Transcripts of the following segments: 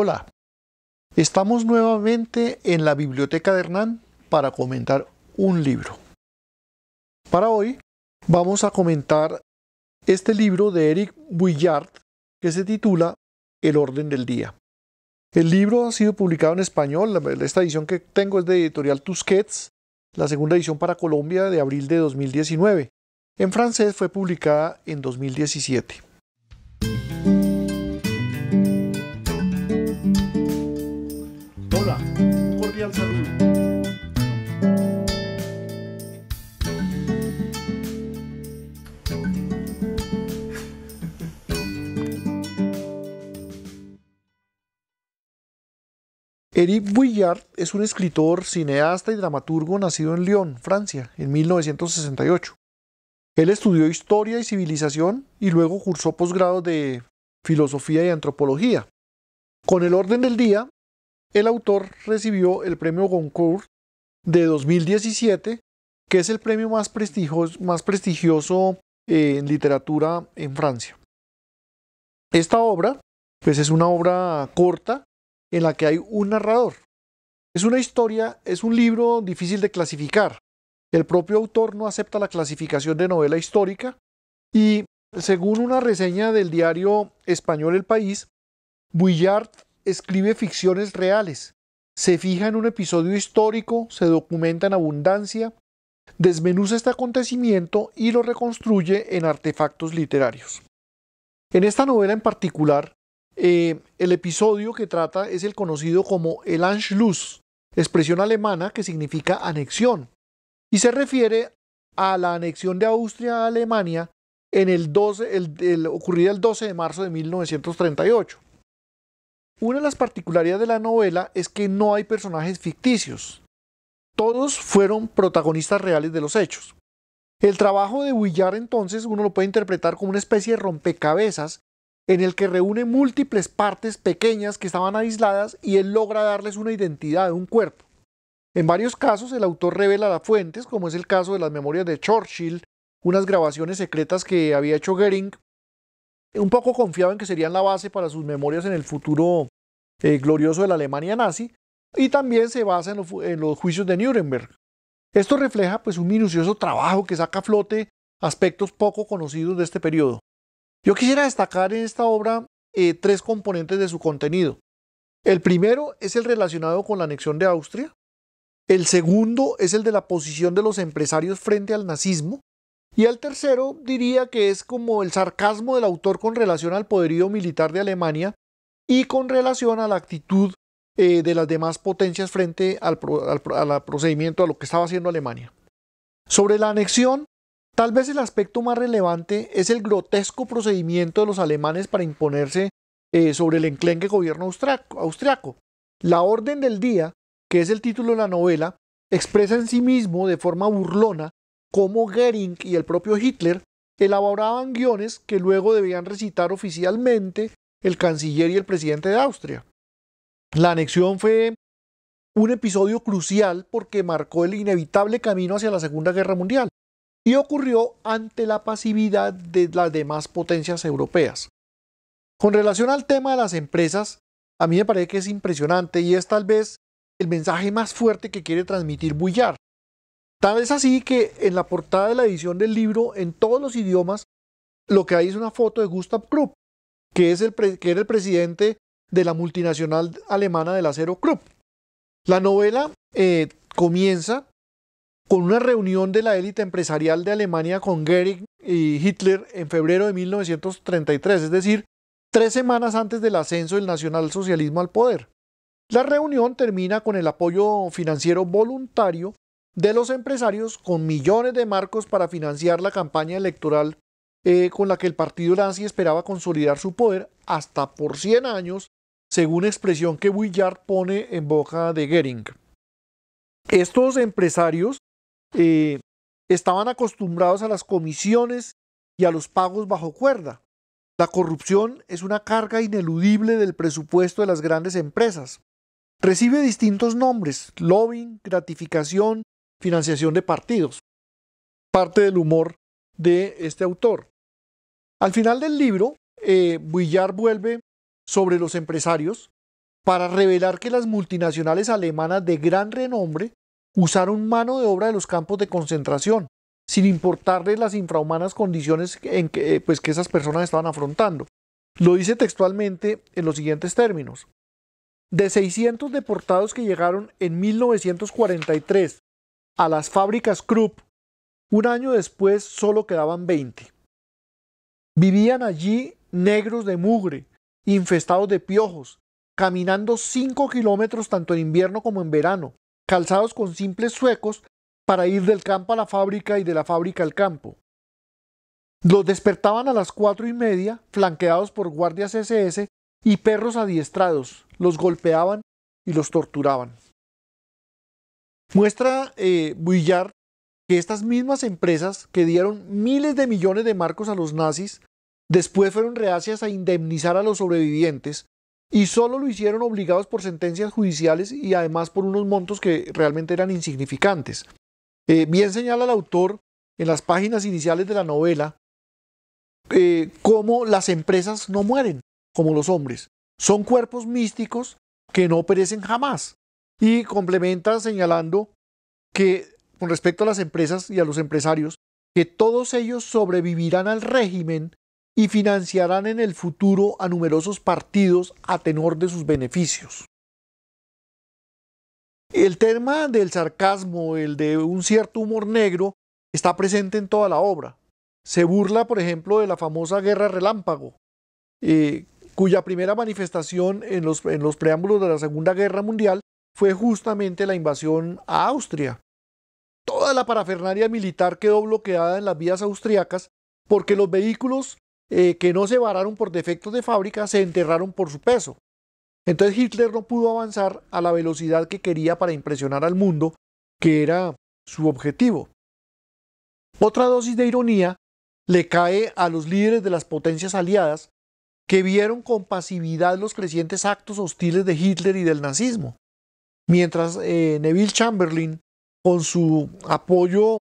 Hola, estamos nuevamente en la biblioteca de Hernán para comentar un libro. Para hoy vamos a comentar este libro de Eric Bouillard que se titula El orden del día. El libro ha sido publicado en español, esta edición que tengo es de editorial Tusquets, la segunda edición para Colombia de abril de 2019. En francés fue publicada en 2017. cordial saludo. Eric Bouillard es un escritor, cineasta y dramaturgo nacido en Lyon, Francia, en 1968. Él estudió historia y civilización y luego cursó posgrado de filosofía y antropología. Con el orden del día, el autor recibió el premio Goncourt de 2017, que es el premio más prestigioso, eh, en literatura en Francia. Esta obra, pues es una obra corta en la que hay un narrador. Es una historia, es un libro difícil de clasificar. El propio autor no acepta la clasificación de novela histórica y, según una reseña del diario español El País, Bouillard escribe ficciones reales, se fija en un episodio histórico, se documenta en abundancia, desmenuza este acontecimiento y lo reconstruye en artefactos literarios. En esta novela en particular, eh, el episodio que trata es el conocido como el Anschluss, expresión alemana que significa anexión, y se refiere a la anexión de Austria a Alemania en el, 12, ocurrida el 12 de marzo de 1938. Una de las particularidades de la novela es que no hay personajes ficticios. Todos fueron protagonistas reales de los hechos. El trabajo de Willard entonces uno lo puede interpretar como una especie de rompecabezas en el que reúne múltiples partes pequeñas que estaban aisladas y él logra darles una identidad, un cuerpo. En varios casos el autor revela las fuentes, como es el caso de las memorias de Churchill, unas grabaciones secretas que había hecho Goering un poco confiado en que serían la base para sus memorias en el futuro eh, glorioso de la Alemania nazi, y también se basa en, los juicios de Nuremberg. Esto refleja pues, un minucioso trabajo que saca a flote aspectos poco conocidos de este periodo. Yo quisiera destacar en esta obra eh, tres componentes de su contenido. El primero es el relacionado con la anexión de Austria, el segundo es el de la posición de los empresarios frente al nazismo, y el tercero diría que es como el sarcasmo del autor con relación al poderío militar de Alemania y con relación a la actitud eh, de las demás potencias frente al, procedimiento, a lo que estaba haciendo Alemania. Sobre la anexión, tal vez el aspecto más relevante es el grotesco procedimiento de los alemanes para imponerse eh, sobre el enclenque gobierno austriaco. La Orden del Día, que es el título de la novela, expresa en sí mismo de forma burlona cómo Goering y el propio Hitler elaboraban guiones que luego debían recitar oficialmente el canciller y el presidente de Austria. La anexión fue un episodio crucial porque marcó el inevitable camino hacia la Segunda Guerra Mundial y ocurrió ante la pasividad de las demás potencias europeas. Con relación al tema de las empresas, a mí me parece que es impresionante y es tal vez el mensaje más fuerte que quiere transmitir Bullard. Tal vez así que en la portada de la edición del libro, en todos los idiomas, lo que hay es una foto de Gustav Krupp, que, es que era el presidente de la multinacional alemana del acero Krupp. La novela eh, comienza con una reunión de la élite empresarial de Alemania con Goering y Hitler en febrero de 1933, es decir, tres semanas antes del ascenso del nacionalsocialismo al poder. La reunión termina con el apoyo financiero voluntario de los empresarios con millones de marcos para financiar la campaña electoral eh, con la que el partido nazi esperaba consolidar su poder hasta por 100 años, según expresión que Willard pone en boca de Goering. Estos empresarios eh, estaban acostumbrados a las comisiones y a los pagos bajo cuerda. La corrupción es una carga ineludible del presupuesto de las grandes empresas. Recibe distintos nombres, lobbying, gratificación, financiación de partidos, parte del humor de este autor. Al final del libro, eh, vuelve sobre los empresarios para revelar que las multinacionales alemanas de gran renombre usaron mano de obra de los campos de concentración, sin importarles las infrahumanas condiciones en que, eh, pues, que esas personas estaban afrontando. Lo dice textualmente en los siguientes términos. De 600 deportados que llegaron en 1943 a las fábricas Krupp, un año después solo quedaban 20. Vivían allí negros de mugre, infestados de piojos, caminando 5 kilómetros tanto en invierno como en verano, calzados con simples suecos para ir del campo a la fábrica y de la fábrica al campo. Los despertaban a las cuatro y media, flanqueados por guardias SS y perros adiestrados, los golpeaban y los torturaban. Muestra eh, que estas mismas empresas que dieron miles de millones de marcos a los nazis, después fueron reacias a indemnizar a los sobrevivientes y solo lo hicieron obligados por sentencias judiciales y además por unos montos que realmente eran insignificantes. Eh, bien señala el autor en las páginas iniciales de la novela eh, cómo las empresas no mueren como los hombres. Son cuerpos místicos que no perecen jamás. Y complementa señalando que con respecto a las empresas y a los empresarios, que todos ellos sobrevivirán al régimen y financiarán en el futuro a numerosos partidos a tenor de sus beneficios. El tema del sarcasmo, el de un cierto humor negro, está presente en toda la obra. Se burla, por ejemplo, de la famosa guerra relámpago, eh, cuya primera manifestación en los preámbulos de la Segunda Guerra Mundial fue justamente la invasión a Austria. Toda la parafernaria militar quedó bloqueada en las vías austriacas porque los vehículos eh, que no se vararon por defectos de fábrica se enterraron por su peso. Entonces Hitler no pudo avanzar a la velocidad que quería para impresionar al mundo, que era su objetivo. Otra dosis de ironía le cae a los líderes de las potencias aliadas que vieron con pasividad los crecientes actos hostiles de Hitler y del nazismo mientras eh, Neville Chamberlain, con su apoyo,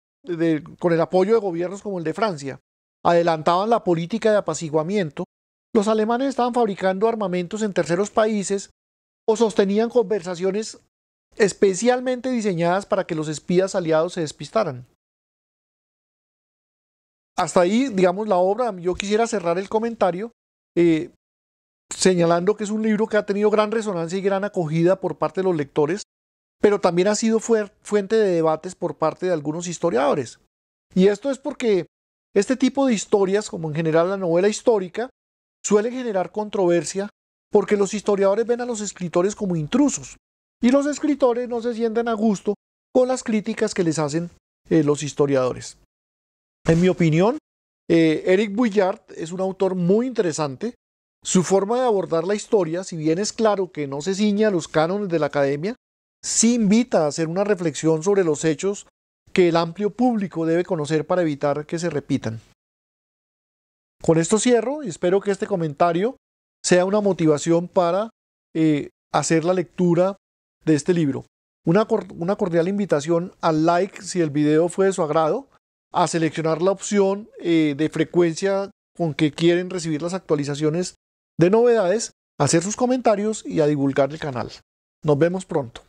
con el apoyo de gobiernos como el de Francia, adelantaban la política de apaciguamiento, los alemanes estaban fabricando armamentos en terceros países o sostenían conversaciones especialmente diseñadas para que los espías aliados se despistaran. Hasta ahí, digamos, la obra. Yo quisiera cerrar el comentario eh, señalando que es un libro que ha tenido gran resonancia y gran acogida por parte de los lectores, pero también ha sido fuente de debates por parte de algunos historiadores. Y esto es porque este tipo de historias, como en general la novela histórica, suele generar controversia porque los historiadores ven a los escritores como intrusos y los escritores no se sienten a gusto con las críticas que les hacen eh, los historiadores. En mi opinión, eh, Eric Bouillard es un autor muy interesante su forma de abordar la historia, si bien es claro que no se ciña a los cánones de la academia, sí invita a hacer una reflexión sobre los hechos que el amplio público debe conocer para evitar que se repitan. Con esto cierro y espero que este comentario sea una motivación para eh, hacer la lectura de este libro. Una, cordial invitación al like si el video fue de su agrado, a seleccionar la opción eh, de frecuencia con que quieren recibir las actualizaciones de novedades, hacer sus comentarios y a divulgar el canal. Nos vemos pronto.